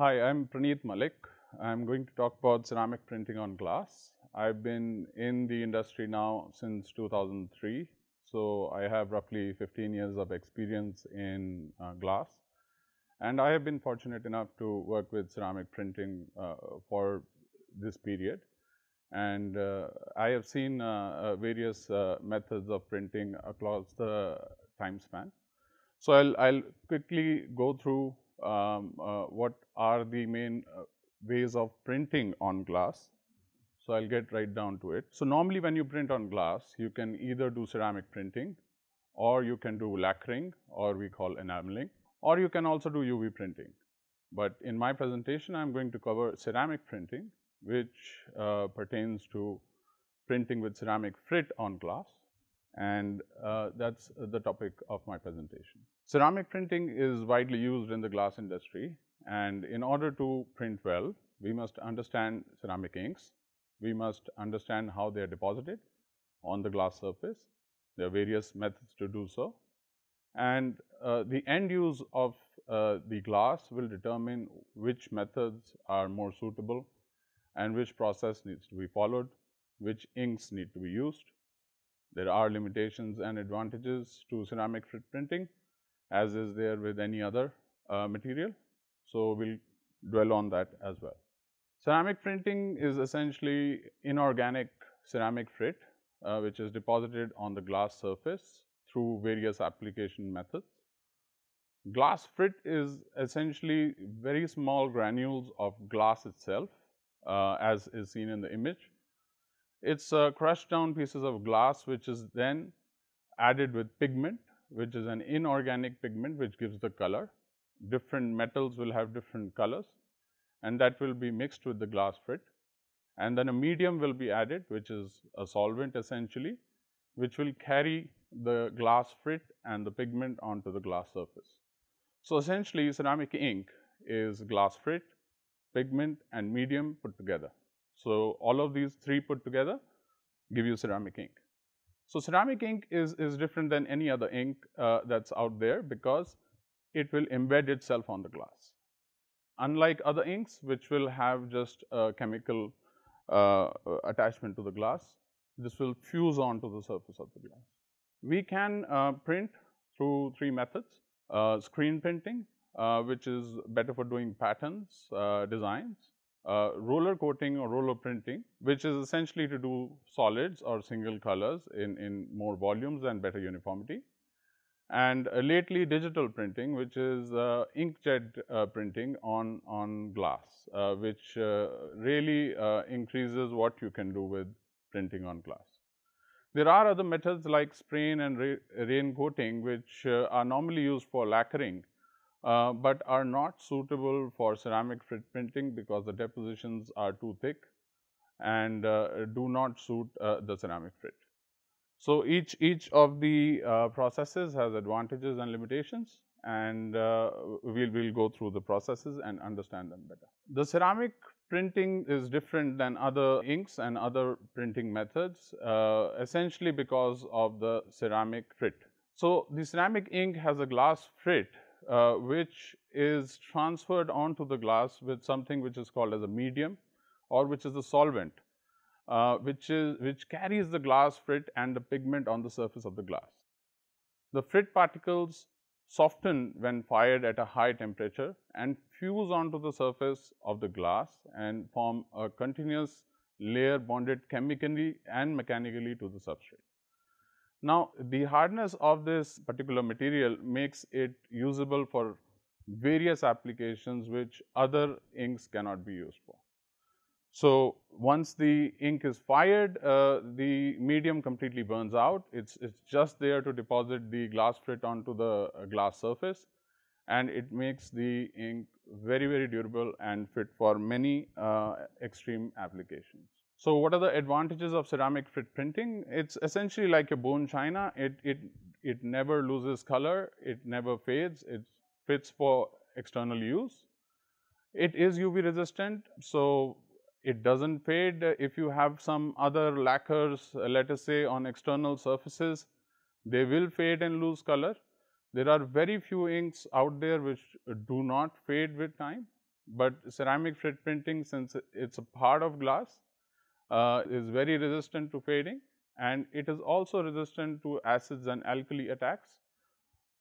Hi, I'm Praneet Malik. I'm going to talk about ceramic printing on glass. I've been in the industry now since 2003, so I have roughly 15 years of experience in uh, glass. And I have been fortunate enough to work with ceramic printing uh, for this period. And uh, I have seen uh, uh, various uh, methods of printing across the time span. So I'll, I'll quickly go through um, uh, what are the main uh, ways of printing on glass. So, I will get right down to it. So, normally when you print on glass, you can either do ceramic printing or you can do lacquering or we call enameling or you can also do UV printing. But in my presentation, I am going to cover ceramic printing which uh, pertains to printing with ceramic frit on glass and uh, that is the topic of my presentation. Ceramic printing is widely used in the glass industry and in order to print well, we must understand ceramic inks, we must understand how they are deposited on the glass surface. There are various methods to do so and uh, the end use of uh, the glass will determine which methods are more suitable and which process needs to be followed, which inks need to be used. There are limitations and advantages to ceramic printing as is there with any other uh, material. So, we will dwell on that as well. Ceramic printing is essentially inorganic ceramic frit, uh, which is deposited on the glass surface through various application methods. Glass frit is essentially very small granules of glass itself, uh, as is seen in the image. It's uh, crushed down pieces of glass, which is then added with pigment which is an inorganic pigment which gives the color. Different metals will have different colors and that will be mixed with the glass frit. And then a medium will be added which is a solvent essentially which will carry the glass frit and the pigment onto the glass surface. So, essentially ceramic ink is glass frit, pigment and medium put together. So, all of these three put together give you ceramic ink. So ceramic ink is, is different than any other ink uh, that is out there because it will embed itself on the glass. Unlike other inks which will have just a chemical uh, attachment to the glass, this will fuse onto the surface of the glass. We can uh, print through three methods, uh, screen printing uh, which is better for doing patterns, uh, designs, uh, roller coating or roller printing, which is essentially to do solids or single colors in, in more volumes and better uniformity. And uh, lately digital printing, which is uh, inkjet uh, printing on, on glass, uh, which uh, really increases what you can do with printing on glass. There are other methods like spray and rain coating, which are normally used for lacquering, uh, but are not suitable for ceramic printing because the depositions are too thick and uh, do not suit uh, the ceramic print. So, each each of the uh, processes has advantages and limitations and uh, we will we'll go through the processes and understand them better. The ceramic printing is different than other inks and other printing methods essentially because of the ceramic frit. So, the ceramic ink has a glass frit uh, which is transferred onto the glass with something which is called as a medium or which is a solvent, uh, which is which carries the glass frit and the pigment on the surface of the glass. The frit particles soften when fired at a high temperature and fuse onto the surface of the glass and form a continuous layer bonded chemically and mechanically to the substrate. Now, the hardness of this particular material makes it usable for various applications which other inks cannot be used for. So, once the ink is fired, uh, the medium completely burns out. It's, it's just there to deposit the glass frit onto the uh, glass surface and it makes the ink very, very durable and fit for many uh, extreme applications. So, what are the advantages of ceramic printing? It's essentially like a bone china. It, it, it never loses color, it never fades, it fits for external use. It is UV resistant, so it doesn't fade. If you have some other lacquers, uh, let us say on external surfaces, they will fade and lose color. There are very few inks out there which do not fade with time, but ceramic fret printing since it's a part of glass, uh, is very resistant to fading and it is also resistant to acids and alkali attacks.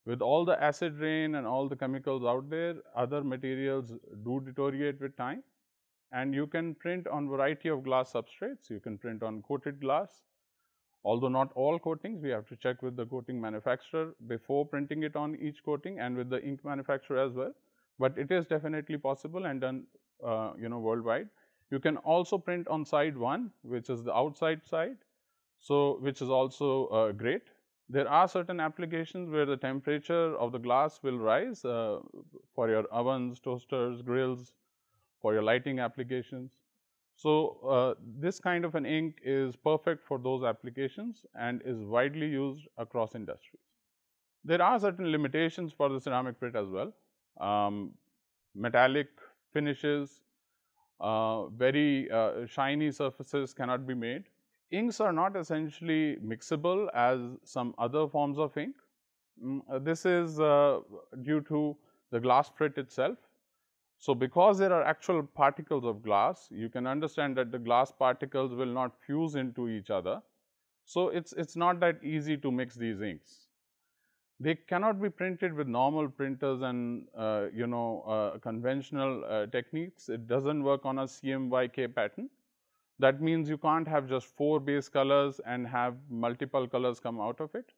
With all the acid rain and all the chemicals out there, other materials do deteriorate with time and you can print on variety of glass substrates. You can print on coated glass, although not all coatings, we have to check with the coating manufacturer before printing it on each coating and with the ink manufacturer as well. But it is definitely possible and done uh, you know worldwide you can also print on side 1 which is the outside side, so which is also uh, great. There are certain applications where the temperature of the glass will rise uh, for your ovens, toasters, grills, for your lighting applications. So, uh, this kind of an ink is perfect for those applications and is widely used across industries. There are certain limitations for the ceramic print as well. Um, metallic finishes uh, very uh, shiny surfaces cannot be made. Inks are not essentially mixable as some other forms of ink. Mm, uh, this is due to the glass plate itself. So, because there are actual particles of glass, you can understand that the glass particles will not fuse into each other. So, it is it's not that easy to mix these inks. They cannot be printed with normal printers and uh, you know uh, conventional uh, techniques. It doesn't work on a CMYK pattern. That means you can't have just four base colors and have multiple colors come out of it.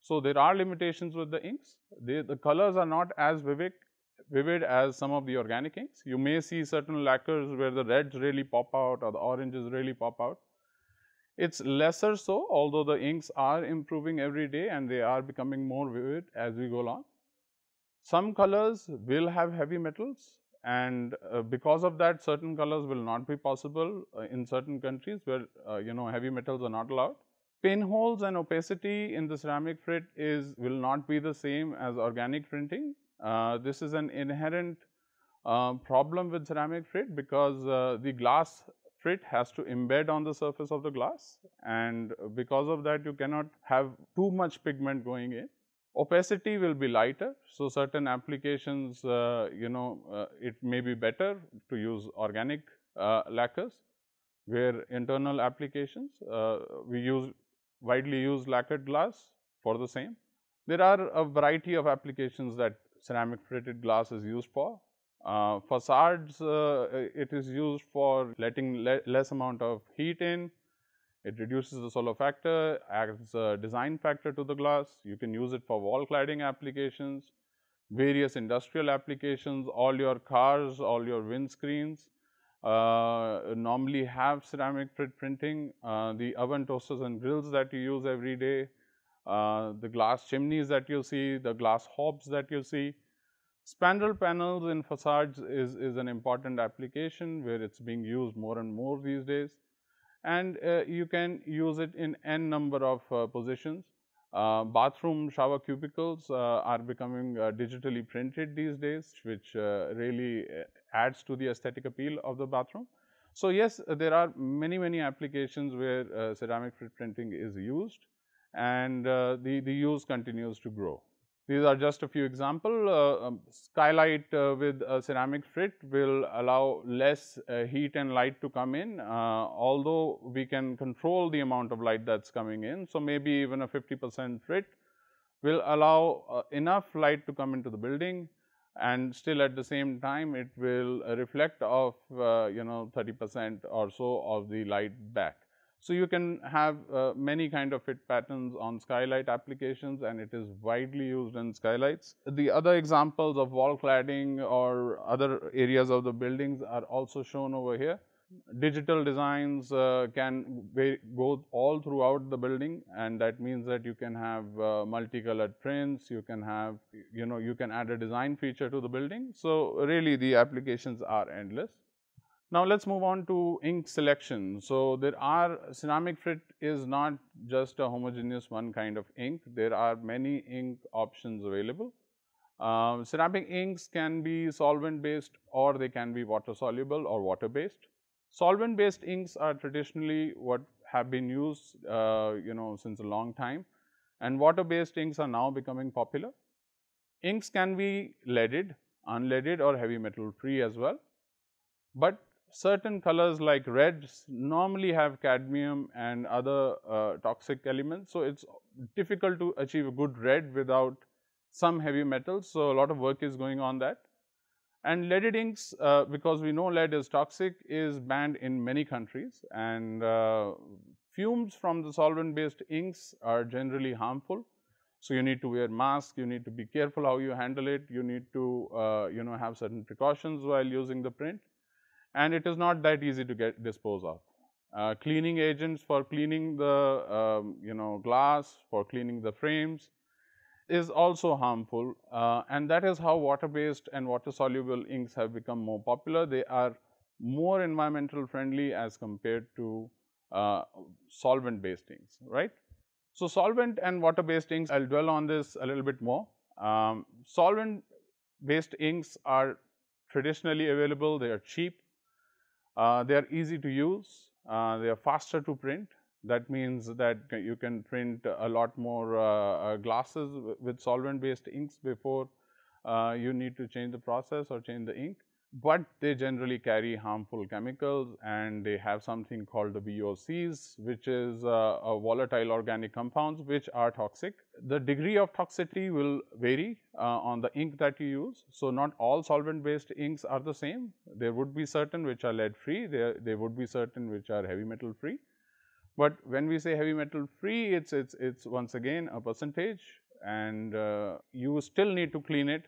So, there are limitations with the inks. They, the colors are not as vivid, vivid as some of the organic inks. You may see certain lacquers where the reds really pop out or the oranges really pop out. It is lesser so, although the inks are improving every day and they are becoming more vivid as we go along. Some colors will have heavy metals and uh, because of that certain colors will not be possible uh, in certain countries where uh, you know heavy metals are not allowed. Pinholes and opacity in the ceramic frit is will not be the same as organic printing. Uh, this is an inherent uh, problem with ceramic frit because uh, the glass Frit has to embed on the surface of the glass and because of that you cannot have too much pigment going in. Opacity will be lighter. So, certain applications uh, you know uh, it may be better to use organic uh, lacquers where internal applications uh, we use widely use lacquered glass for the same. There are a variety of applications that ceramic fritted glass is used for uh, facades, uh, it is used for letting le less amount of heat in. It reduces the solar factor, adds a design factor to the glass. You can use it for wall cladding applications, various industrial applications, all your cars, all your windscreens. Uh, normally have ceramic printing, uh, the oven toasters and grills that you use every day, uh, the glass chimneys that you see, the glass hobs that you see, Spandrel panels in facades is, is an important application where it is being used more and more these days and uh, you can use it in n number of uh, positions. Uh, bathroom shower cubicles uh, are becoming uh, digitally printed these days which uh, really adds to the aesthetic appeal of the bathroom. So, yes there are many many applications where ceramic printing is used and the, the use continues to grow. These are just a few examples. Uh, um, skylight uh, with a ceramic frit will allow less uh, heat and light to come in, although we can control the amount of light that's coming in. So, maybe even a 50 percent frit will allow enough light to come into the building and still at the same time it will reflect off, uh, you know 30 percent or so of the light back. So, you can have uh, many kind of fit patterns on skylight applications and it is widely used in skylights. The other examples of wall cladding or other areas of the buildings are also shown over here. Digital designs uh, can go all throughout the building and that means that you can have uh, multicolored prints, you can have you know you can add a design feature to the building. So, really the applications are endless. Now, let us move on to ink selection. So, there are ceramic frit is not just a homogeneous one kind of ink, there are many ink options available. Uh, ceramic inks can be solvent based or they can be water soluble or water based. Solvent based inks are traditionally what have been used uh, you know since a long time and water based inks are now becoming popular. Inks can be leaded, unleaded or heavy metal free as well, but certain colors like reds normally have cadmium and other uh, toxic elements. So, it is difficult to achieve a good red without some heavy metals. So, a lot of work is going on that. And leaded inks, uh, because we know lead is toxic, is banned in many countries and uh, fumes from the solvent based inks are generally harmful. So, you need to wear mask, you need to be careful how you handle it, you need to uh, you know have certain precautions while using the print and it is not that easy to get dispose of. Uh, cleaning agents for cleaning the um, you know glass, for cleaning the frames is also harmful uh, and that is how water based and water soluble inks have become more popular. They are more environmental friendly as compared to uh, solvent based inks, right. So, solvent and water based inks I will dwell on this a little bit more. Um, solvent based inks are traditionally available, they are cheap, uh, they are easy to use, uh, they are faster to print. That means that you can print a lot more uh, glasses with solvent based inks before you need to change the process or change the ink but they generally carry harmful chemicals and they have something called the VOCs, which is uh, volatile organic compounds which are toxic. The degree of toxicity will vary uh, on the ink that you use. So, not all solvent based inks are the same. There would be certain which are lead free, there, there would be certain which are heavy metal free. But when we say heavy metal free, it's, it's, it's once again a percentage and uh, you still need to clean it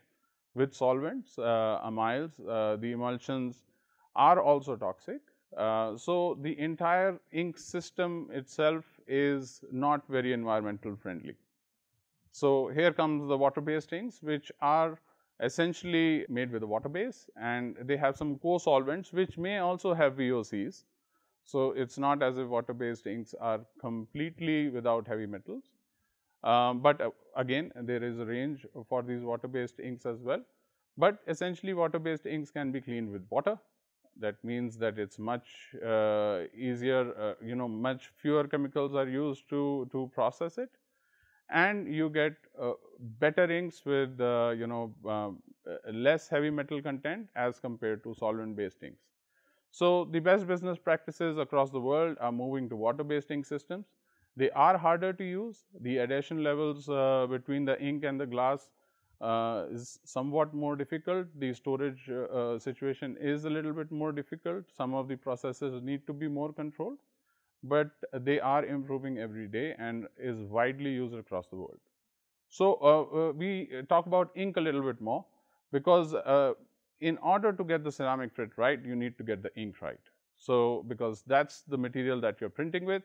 with solvents, uh, amyls, uh, the emulsions are also toxic. Uh, so, the entire ink system itself is not very environmental friendly. So, here comes the water based inks which are essentially made with a water base and they have some co-solvents which may also have VOCs. So, it is not as if water based inks are completely without heavy metals, um, but uh, again there is a range for these water based inks as well. But essentially water based inks can be cleaned with water that means that it is much uh, easier uh, you know much fewer chemicals are used to, to process it and you get uh, better inks with uh, you know um, uh, less heavy metal content as compared to solvent based inks. So, the best business practices across the world are moving to water based ink systems they are harder to use. The adhesion levels uh, between the ink and the glass uh, is somewhat more difficult. The storage uh, uh, situation is a little bit more difficult. Some of the processes need to be more controlled, but they are improving every day and is widely used across the world. So, uh, uh, we talk about ink a little bit more because in order to get the ceramic print right, you need to get the ink right. So, because that is the material that you are printing with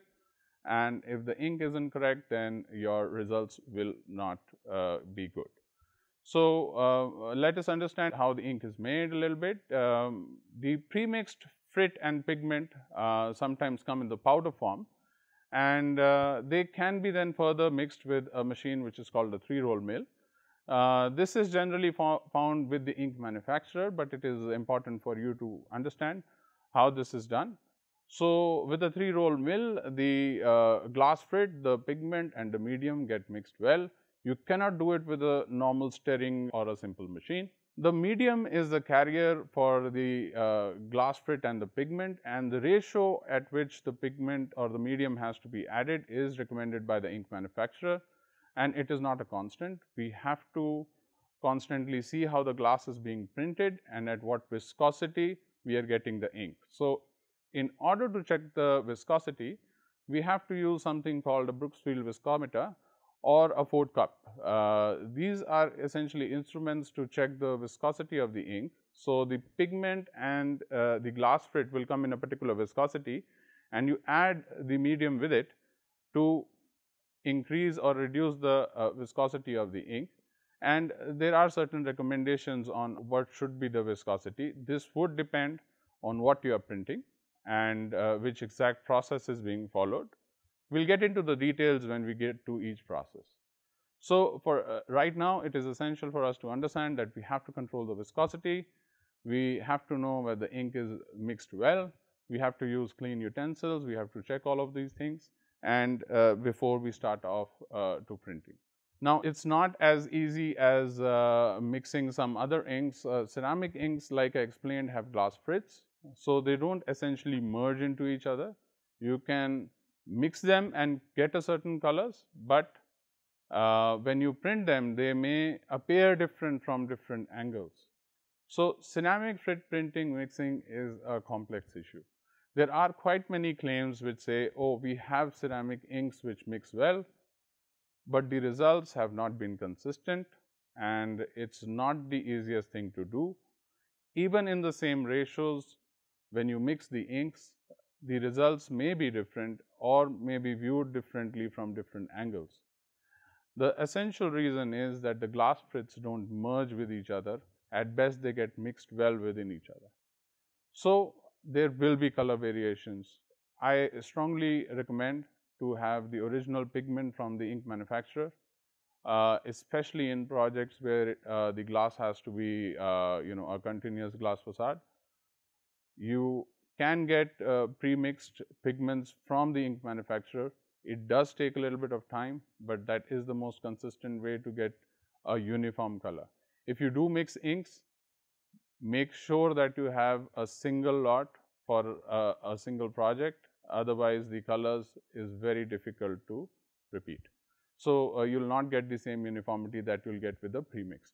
and if the ink is incorrect then your results will not uh, be good. So, uh, let us understand how the ink is made a little bit. Um, the premixed frit and pigment uh, sometimes come in the powder form and uh, they can be then further mixed with a machine which is called a three roll mill. Uh, this is generally found with the ink manufacturer, but it is important for you to understand how this is done. So, with a three roll mill, the uh, glass frit, the pigment and the medium get mixed well. You cannot do it with a normal stirring or a simple machine. The medium is the carrier for the uh, glass frit and the pigment and the ratio at which the pigment or the medium has to be added is recommended by the ink manufacturer and it is not a constant. We have to constantly see how the glass is being printed and at what viscosity we are getting the ink. So, in order to check the viscosity, we have to use something called a Brooksfield viscometer or a Ford cup. Uh, these are essentially instruments to check the viscosity of the ink. So, the pigment and uh, the glass frit will come in a particular viscosity and you add the medium with it to increase or reduce the uh, viscosity of the ink and there are certain recommendations on what should be the viscosity. This would depend on what you are printing and uh, which exact process is being followed. We will get into the details when we get to each process. So, for uh, right now it is essential for us to understand that we have to control the viscosity, we have to know whether the ink is mixed well, we have to use clean utensils, we have to check all of these things and uh, before we start off uh, to printing. Now, it is not as easy as uh, mixing some other inks, uh, ceramic inks like I explained have glass frits so, they do not essentially merge into each other. You can mix them and get a certain colors, but uh, when you print them they may appear different from different angles. So, ceramic print printing mixing is a complex issue. There are quite many claims which say, oh we have ceramic inks which mix well, but the results have not been consistent and it is not the easiest thing to do. Even in the same ratios, when you mix the inks, the results may be different or may be viewed differently from different angles. The essential reason is that the glass frits don't merge with each other, at best they get mixed well within each other. So, there will be color variations. I strongly recommend to have the original pigment from the ink manufacturer, uh, especially in projects where uh, the glass has to be uh, you know a continuous glass facade. You can get uh, premixed pigments from the ink manufacturer. It does take a little bit of time, but that is the most consistent way to get a uniform color. If you do mix inks, make sure that you have a single lot for uh, a single project, otherwise the colors is very difficult to repeat. So, uh, you will not get the same uniformity that you will get with the premixed.